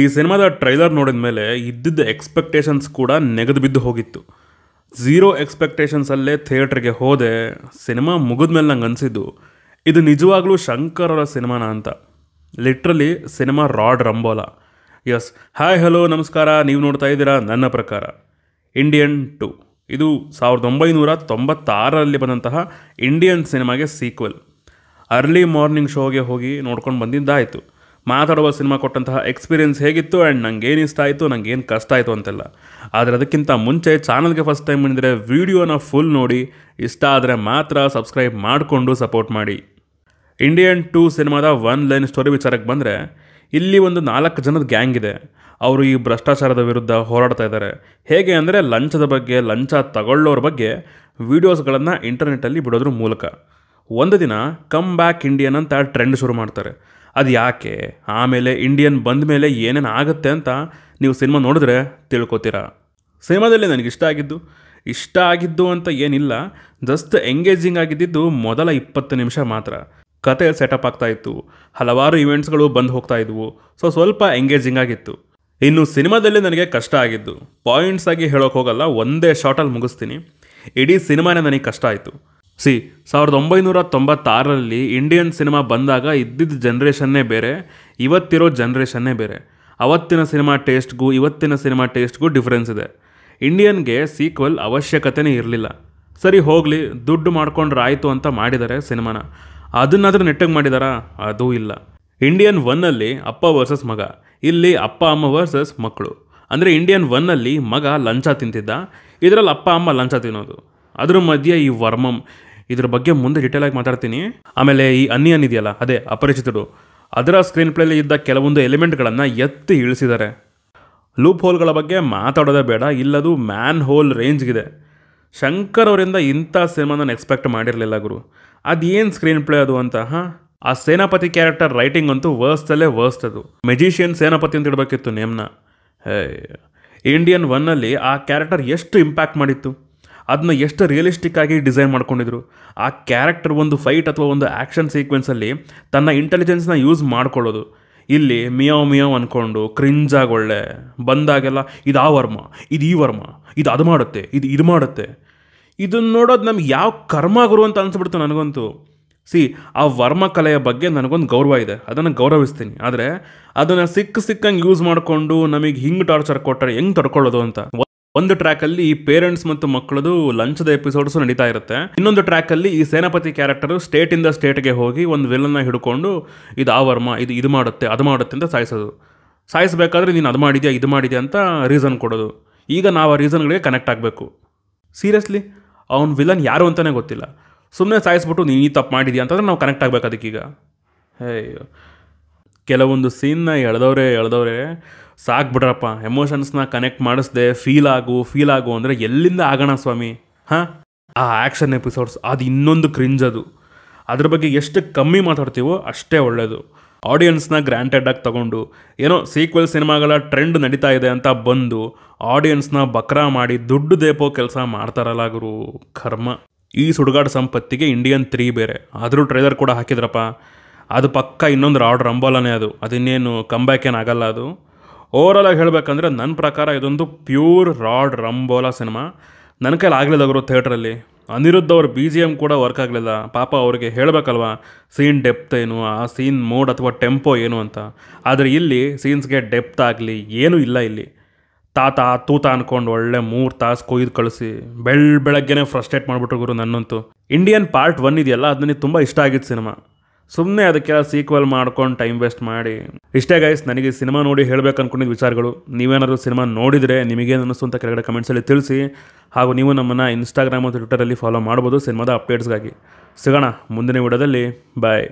ಈ ಸಿನಿಮಾದ ಟ್ರೈಲರ್ ನೋಡಿದ ಮೇಲೆ ಇದ್ದಿದ್ದ ಎಕ್ಸ್ಪೆಕ್ಟೇಷನ್ಸ್ ಕೂಡ ನೆಗೆದು ಬಿದ್ದು ಹೋಗಿತ್ತು ಝೀರೋ ಎಕ್ಸ್ಪೆಕ್ಟೇಷನ್ಸಲ್ಲೇ ಥಿಯೇಟ್ರಿಗೆ ಹೋದೆ ಸಿನಿಮಾ ಮುಗಿದ್ಮೇಲೆ ನಂಗೆ ಅನಿಸಿದ್ದು ಇದು ನಿಜವಾಗ್ಲೂ ಶಂಕರರ ಸಿನಿಮಾನ ಅಂತ ಲಿಟ್ರಲಿ ಸಿನಿಮಾ ರಾಡ್ ರಂಬೋಲ ಎಸ್ ಹಾಯ್ ಹಲೋ ನಮಸ್ಕಾರ ನೀವು ನೋಡ್ತಾ ಇದ್ದೀರಾ ನನ್ನ ಪ್ರಕಾರ ಇಂಡಿಯನ್ ಟು ಇದು ಸಾವಿರದ ಒಂಬೈನೂರ ತೊಂಬತ್ತಾರರಲ್ಲಿ ಬಂದಂತಹ ಇಂಡಿಯನ್ ಸಿನಿಮಾಗೆ ಸೀಕ್ವೆಲ್ ಅರ್ಲಿ ಮಾರ್ನಿಂಗ್ ಶೋಗೆ ಹೋಗಿ ನೋಡ್ಕೊಂಡು ಬಂದಿದ್ದಾಯಿತು ಮಾತಾಡುವ ಸಿನಿಮಾ ಕೊಟ್ಟಂತಹ ಎಕ್ಸ್ಪೀರಿಯೆನ್ಸ್ ಹೇಗಿತ್ತು ಆ್ಯಂಡ್ ನನಗೆ ಏನು ಇಷ್ಟ ಆಯಿತು ನನಗೆ ಏನು ಕಷ್ಟ ಆಯಿತು ಅಂತೆಲ್ಲ ಆದರೆ ಅದಕ್ಕಿಂತ ಮುಂಚೆ ಚಾನಲ್ಗೆ ಫಸ್ಟ್ ಟೈಮ್ ಬಂದಿದ್ದರೆ ವೀಡಿಯೋನ ಫುಲ್ ನೋಡಿ ಇಷ್ಟ ಆದರೆ ಮಾತ್ರ ಸಬ್ಸ್ಕ್ರೈಬ್ ಮಾಡಿಕೊಂಡು ಸಪೋರ್ಟ್ ಮಾಡಿ ಇಂಡಿಯನ್ ಟೂ ಸಿನಿಮಾದ ಒನ್ ಲೈನ್ ಸ್ಟೋರಿ ವಿಚಾರಕ್ಕೆ ಬಂದರೆ ಇಲ್ಲಿ ಒಂದು ನಾಲ್ಕು ಜನದ ಗ್ಯಾಂಗ್ ಇದೆ ಅವರು ಈ ಭ್ರಷ್ಟಾಚಾರದ ವಿರುದ್ಧ ಹೋರಾಡ್ತಾ ಇದ್ದಾರೆ ಹೇಗೆ ಅಂದರೆ ಲಂಚದ ಬಗ್ಗೆ ಲಂಚ ತಗೊಳ್ಳೋರ ಬಗ್ಗೆ ವೀಡಿಯೋಸ್ಗಳನ್ನು ಇಂಟರ್ನೆಟ್ಟಲ್ಲಿ ಬಿಡೋದ್ರ ಮೂಲಕ ಒಂದು ದಿನ ಕಮ್ ಬ್ಯಾಕ್ ಇಂಡಿಯನ್ ಅಂತ ಟ್ರೆಂಡ್ ಶುರು ಮಾಡ್ತಾರೆ ಅದು ಯಾಕೆ ಆಮೇಲೆ ಇಂಡಿಯನ್ ಬಂದ ಮೇಲೆ ಏನೇನು ಆಗುತ್ತೆ ಅಂತ ನೀವು ಸಿನಿಮಾ ನೋಡಿದ್ರೆ ತಿಳ್ಕೊತೀರಾ ಸಿನಿಮಾದಲ್ಲಿ ನನಗೆ ಇಷ್ಟ ಆಗಿದ್ದು ಇಷ್ಟ ಆಗಿದ್ದು ಅಂತ ಏನಿಲ್ಲ ಜಸ್ಟ್ ಎಂಗೇಜಿಂಗ್ ಆಗಿದ್ದಿದ್ದು ಮೊದಲ ಇಪ್ಪತ್ತು ನಿಮಿಷ ಮಾತ್ರ ಕತೆ ಸೆಟಪ್ ಆಗ್ತಾ ಇತ್ತು ಹಲವಾರು ಇವೆಂಟ್ಸ್ಗಳು ಬಂದು ಹೋಗ್ತಾ ಇದ್ವು ಸೊ ಸ್ವಲ್ಪ ಎಂಗೇಜಿಂಗ್ ಆಗಿತ್ತು ಇನ್ನು ಸಿನಿಮಾದಲ್ಲಿ ನನಗೆ ಕಷ್ಟ ಆಗಿದ್ದು ಪಾಯಿಂಟ್ಸ್ ಆಗಿ ಹೇಳೋಕೆ ಹೋಗಲ್ಲ ಒಂದೇ ಶಾರ್ಟಲ್ಲಿ ಮುಗಿಸ್ತೀನಿ ಇಡೀ ಸಿನಿಮಾನೇ ನನಗೆ ಕಷ್ಟ ಆಯಿತು ಸಿ ಸಾವಿರದ ಒಂಬೈನೂರ ತೊಂಬತ್ತಾರರಲ್ಲಿ ಇಂಡಿಯನ್ ಸಿನಿಮಾ ಬಂದಾಗ ಇದ್ದಿದ್ದ ಜನ್ರೇಷನ್ನೇ ಬೇರೆ ಇವತ್ತಿರೋ ಜನ್ರೇಷನ್ನೇ ಬೇರೆ ಅವತ್ತಿನ ಸಿನಿಮಾ ಟೇಸ್ಟ್ಗೂ ಇವತ್ತಿನ ಸಿನಿಮಾ ಟೇಸ್ಟ್ಗೂ ಡಿಫ್ರೆನ್ಸ್ ಇದೆ ಇಂಡಿಯನ್ಗೆ ಸೀಕ್ವಲ್ ಅವಶ್ಯಕತೆನೇ ಇರಲಿಲ್ಲ ಸರಿ ಹೋಗಲಿ ದುಡ್ಡು ಆಯಿತು ಅಂತ ಮಾಡಿದ್ದಾರೆ ಸಿನಿಮಾನ ಅದನ್ನಾದರೂ ನೆಟ್ಟಗೆ ಮಾಡಿದಾರಾ ಅದೂ ಇಲ್ಲ ಇಂಡಿಯನ್ ಒನ್ನಲ್ಲಿ ಅಪ್ಪ ವರ್ಸಸ್ ಮಗ ಇಲ್ಲಿ ಅಪ್ಪ ಅಮ್ಮ ವರ್ಸಸ್ ಮಕ್ಕಳು ಅಂದರೆ ಇಂಡಿಯನ್ ಒನ್ನಲ್ಲಿ ಮಗ ಲಂಚ ತಿಂತಿದ್ದ ಇದರಲ್ಲಿ ಅಪ್ಪ ಅಮ್ಮ ಲಂಚ ತಿನ್ನೋದು ಅದ್ರ ಮಧ್ಯೆ ಈ ವರ್ಮಮ್ ಇದ್ರ ಬಗ್ಗೆ ಮುಂದೆ ಡಿಟೇಲ್ ಆಗಿ ಮಾತಾಡ್ತೀನಿ ಆಮೇಲೆ ಈ ಅನ್ನಿಯನ್ ಇದೆಯಲ್ಲ ಅದೇ ಅಪರಿಚಿತರು ಅದರ ಸ್ಕ್ರೀನ್ ಪ್ಲೇಲಿ ಇದ್ದ ಕೆಲವೊಂದು ಎಲಿಮೆಂಟ್ಗಳನ್ನು ಎತ್ತಿ ಇಳಿಸಿದ್ದಾರೆ ಲೂಪ್ ಹೋಲ್ಗಳ ಬಗ್ಗೆ ಮಾತಾಡೋದೇ ಬೇಡ ಇಲ್ಲದು ಮ್ಯಾನ್ ಹೋಲ್ ರೇಂಜ್ಗಿದೆ ಶಂಕರ್ ಅವರಿಂದ ಇಂಥ ಸಿನಿಮಾ ನಾನು ಎಕ್ಸ್ಪೆಕ್ಟ್ ಮಾಡಿರಲಿಲ್ಲ ಗುರು ಅದೇನು ಸ್ಕ್ರೀನ್ ಪ್ಲೇ ಅದು ಅಂತ ಹಾಂ ಆ ಸೇನಾಪತಿ ಕ್ಯಾರೆಕ್ಟರ್ ರೈಟಿಂಗ್ ಅಂತೂ ವರ್ಸ್ಟಲ್ಲೇ ವರ್ಸ್ಟ್ ಅದು ಮೆಜಿಷಿಯನ್ ಸೇನಾಪತಿ ಅಂತ ಇಡಬೇಕಿತ್ತು ನೇಮ್ನ ಇಂಡಿಯನ್ ಒನ್ನಲ್ಲಿ ಆ ಕ್ಯಾರೆಕ್ಟರ್ ಎಷ್ಟು ಇಂಪ್ಯಾಕ್ಟ್ ಮಾಡಿತ್ತು ಅದನ್ನ ಎಷ್ಟು ರಿಯಲಿಸ್ಟಿಕ್ ಆಗಿ ಡಿಸೈನ್ ಮಾಡ್ಕೊಂಡಿದ್ರು ಆ ಕ್ಯಾರೆಕ್ಟರ್ ಒಂದು ಫೈಟ್ ಅಥವಾ ಒಂದು ಆ್ಯಕ್ಷನ್ ಸೀಕ್ವೆನ್ಸಲ್ಲಿ ತನ್ನ ಇಂಟೆಲಿಜೆನ್ಸ್ನ ಯೂಸ್ ಮಾಡ್ಕೊಳ್ಳೋದು ಇಲ್ಲಿ ಮಿಯಾವ್ ಮಿಯಾವ್ ಅಂದ್ಕೊಂಡು ಕ್ರಿಂಜಾಗಿ ಒಳ್ಳೆ ಬಂದಾಗೆಲ್ಲ ಇದು ಆ ವರ್ಮ ಇದು ಈ ವರ್ಮ ಇದು ಅದು ಮಾಡುತ್ತೆ ಇದು ಇದು ಮಾಡುತ್ತೆ ಇದನ್ನ ನೋಡೋದು ನಮ್ಗೆ ಯಾವ ಕರ್ಮ ಗುರು ಅಂತ ಅನಿಸ್ಬಿಡ್ತು ನನಗಂತೂ ಸಿ ಆ ವರ್ಮ ಕಲೆಯ ಬಗ್ಗೆ ನನಗೊಂದು ಗೌರವ ಇದೆ ಅದನ್ನು ಗೌರವಿಸ್ತೀನಿ ಆದರೆ ಅದನ್ನು ಸಿಕ್ಕ ಸಿಕ್ಕಂಗೆ ಯೂಸ್ ಮಾಡಿಕೊಂಡು ನಮಗೆ ಹಿಂಗೆ ಟಾರ್ಚರ್ ಕೊಟ್ಟರೆ ಹೆಂಗೆ ತಡ್ಕೊಳ್ಳೋದು ಅಂತ ಒಂದು ಟ್ರ್ಯಾಕ್ ಅಲ್ಲಿ ಪೇರೆಂಟ್ಸ್ ಮತ್ತು ಮಕ್ಕಳದು ಲಂಚದ ಎಪಿಸೋಡ್ಸ್ ನಡೀತಾ ಇರುತ್ತೆ ಇನ್ನೊಂದು ಟ್ರ್ಯಾಕ್ ಅಲ್ಲಿ ಈ ಸೇನಾಪತಿ ಕ್ಯಾರೆಕ್ಟರ್ ಸ್ಟೇಟ್ ಇಂದ ಸ್ಟೇಟ್ಗೆ ಹೋಗಿ ಒಂದು ವಿಲನ್ನ ಹಿಡ್ಕೊಂಡು ಇದು ಆ ವರ್ಮ ಇದು ಇದು ಮಾಡುತ್ತೆ ಅದು ಮಾಡುತ್ತೆ ಅಂತ ಸಾಯಿಸೋದು ಸಾಯಿಸಬೇಕಾದ್ರೆ ನೀನು ಅದು ಮಾಡಿದ್ಯಾ ಇದು ಮಾಡಿದ್ಯಾ ಅಂತ ರೀಸನ್ ಕೊಡೋದು ಈಗ ನಾವು ಆ ರೀಸನ್ಗಳಿಗೆ ಕನೆಕ್ಟ್ ಆಗಬೇಕು ಸೀರಿಯಸ್ಲಿ ಅವ್ನ ವಿಲನ್ ಯಾರು ಅಂತಲೇ ಗೊತ್ತಿಲ್ಲ ಸುಮ್ಮನೆ ಸಾಯಿಸ್ಬಿಟ್ಟು ನೀನು ಈ ತಪ್ಪು ಮಾಡಿದ್ಯಾ ಅಂತಂದ್ರೆ ನಾವು ಕನೆಕ್ಟ್ ಆಗಬೇಕು ಅದಕ್ಕೀಗ ಅಯ್ಯೋ ಕೆಲವೊಂದು ಸೀನ್ನ ಎಳೆದವ್ರೆ ಎಳೆದವ್ರೆ ಸಾಕ್ಬಿಡ್ರಪ್ಪ ಬಿಡ್ರಪ್ಪ ಎಮೋಷನ್ಸ್ನ ಕನೆಕ್ಟ್ ಮಾಡಿಸ್ದೆ ಫೀಲ್ ಆಗು ಫೀಲ್ ಆಗು ಅಂದರೆ ಎಲ್ಲಿಂದ ಆಗೋಣ ಸ್ವಾಮಿ ಹಾಂ ಆ ಆ್ಯಕ್ಷನ್ ಎಪಿಸೋಡ್ಸ್ ಅದು ಇನ್ನೊಂದು ಕ್ರಿಂಜ್ ಅದು ಅದ್ರ ಬಗ್ಗೆ ಎಷ್ಟು ಕಮ್ಮಿ ಮಾತಾಡ್ತೀವೋ ಅಷ್ಟೇ ಒಳ್ಳೆಯದು ಆಡಿಯನ್ಸ್ನ ಆಗಿ ತಗೊಂಡು ಏನೋ ಸೀಕ್ವೆಲ್ ಸಿನಿಮಾಗಳ ಟ್ರೆಂಡ್ ನಡೀತಾ ಇದೆ ಅಂತ ಬಂದು ಆಡಿಯನ್ಸ್ನ ಬಕ್ರಾ ಮಾಡಿ ದುಡ್ಡು ದೇಪೋ ಕೆಲಸ ಮಾಡ್ತಾರಲ್ಲ ಗುರು ಕರ್ಮ ಈ ಸುಡುಗಾಡು ಸಂಪತ್ತಿಗೆ ಇಂಡಿಯನ್ ತ್ರೀ ಬೇರೆ ಆದರೂ ಟ್ರೈಲರ್ ಕೂಡ ಹಾಕಿದ್ರಪ್ಪ ಅದು ಪಕ್ಕ ಇನ್ನೊಂದು ರಾಡ್ ರಂಬೋಲನೇ ಅದು ಅದಿನ್ನೇನು ಕಂಬ್ಯಾಕ್ ಏನು ಆಗಲ್ಲ ಅದು ಓವರ್ ಆಗಿ ಹೇಳಬೇಕಂದ್ರೆ ನನ್ನ ಪ್ರಕಾರ ಇದೊಂದು ಪ್ಯೂರ್ ರಾಡ್ ರಂಬೋಲಾ ಸಿನಿಮಾ ನನ್ನ ಕೈಲಿ ಆಗಲಿಲ್ಲ ಅವರು ಥಿಯೇಟ್ರಲ್ಲಿ ಅನಿರುದ್ಧ ಅವ್ರ ಬಿ ಜಿ ಎಮ್ ಕೂಡ ವರ್ಕ್ ಆಗಲಿಲ್ಲ ಪಾಪ ಅವ್ರಿಗೆ ಹೇಳಬೇಕಲ್ವಾ ಸೀನ್ ಡೆಪ್ತ್ ಏನು ಆ ಸೀನ್ ಮೋಡ್ ಅಥವಾ ಟೆಂಪೋ ಏನು ಅಂತ ಆದರೆ ಇಲ್ಲಿ ಸೀನ್ಸ್ಗೆ ಡೆಪ್ತ್ ಆಗಲಿ ಏನೂ ಇಲ್ಲ ಇಲ್ಲಿ ತಾತ ತೂತ ಅಂದ್ಕೊಂಡು ಒಳ್ಳೆ ಮೂರು ತಾಸು ಕೊಯ್ದು ಕಳಿಸಿ ಬೆಳ್ ಬೆಳಗ್ಗೆನೇ ಫ್ರಸ್ಟ್ರೇಟ್ ಮಾಡಿಬಿಟ್ರು ಗುರು ನನ್ನಂತೂ ಇಂಡಿಯನ್ ಪಾರ್ಟ್ ಒನ್ ಇದೆಯಲ್ಲ ಅದು ನನಗೆ ತುಂಬ ಇಷ್ಟ ಆಗಿದ್ದು ಸಿನಿಮಾ ಸುಮ್ಮನೆ ಅದಕ್ಕೆಲ್ಲ ಸೀಕ್ವೆಲ್ ಮಾಡ್ಕೊಂಡು ಟೈಮ್ ವೇಸ್ಟ್ ಮಾಡಿ ಇಷ್ಟೇ ಗೈಸ್ ನನಗೆ ಸಿನಿಮಾ ನೋಡಿ ಹೇಳಬೇಕು ಅನ್ಕೊಂಡಿದ್ದ ವಿಚಾರಗಳು ನೀವೇನಾದರೂ ಸಿನಿಮಾ ನೋಡಿದರೆ ನಿಮಗೇನು ಅನ್ನಿಸ್ತು ಅಂತ ಕೆಳಗಡೆ ಕಮೆಂಟ್ಸಲ್ಲಿ ತಿಳಿಸಿ ಹಾಗೂ ನೀವು ನಮ್ಮನ್ನು ಇನ್ಸ್ಟಾಗ್ರಾಮ್ ಮತ್ತು ಟ್ವಿಟರಲ್ಲಿ ಫಾಲೋ ಮಾಡ್ಬೋದು ಸಿನಿಮಾದ ಅಪ್ಡೇಟ್ಸ್ಗಾಗಿ ಸಿಗೋಣ ಮುಂದಿನ ವಿಡಿಯೋದಲ್ಲಿ ಬಾಯ್